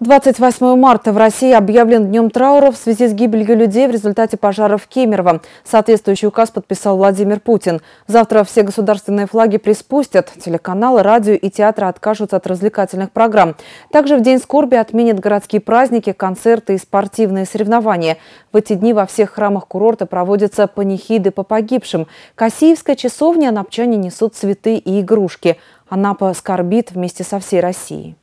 28 марта в России объявлен днем траура в связи с гибелью людей в результате пожаров в Кемерово. Соответствующий указ подписал Владимир Путин. Завтра все государственные флаги приспустят. Телеканалы, радио и театры откажутся от развлекательных программ. Также в День скорби отменят городские праздники, концерты и спортивные соревнования. В эти дни во всех храмах курорта проводятся панихиды по погибшим. Кассиевская часовня, анапчане несут цветы и игрушки. Анапа скорбит вместе со всей Россией.